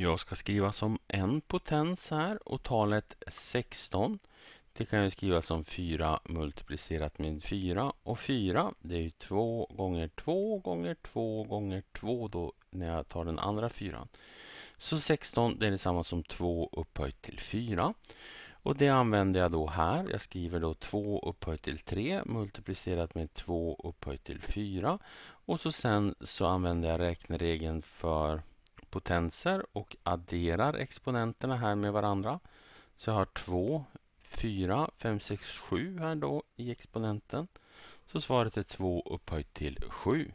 jag ska skriva som en potens här och talet 16 det kan jag skriva som 4 multiplicerat med 4 och 4 det är ju 2 gånger 2 gånger 2 gånger 2 då när jag tar den andra 4. Så 16 det är detsamma som 2 upphöjt till 4. Och det använder jag då här. Jag skriver då 2 upphöjt till 3 multiplicerat med 2 upphöjt till 4. Och så sen så använder jag räkneregeln för potenser och adderar exponenterna här med varandra. Så jag har 2, 4, 5, 6, 7 här då i exponenten. Så svaret är 2 upphöjt till 7.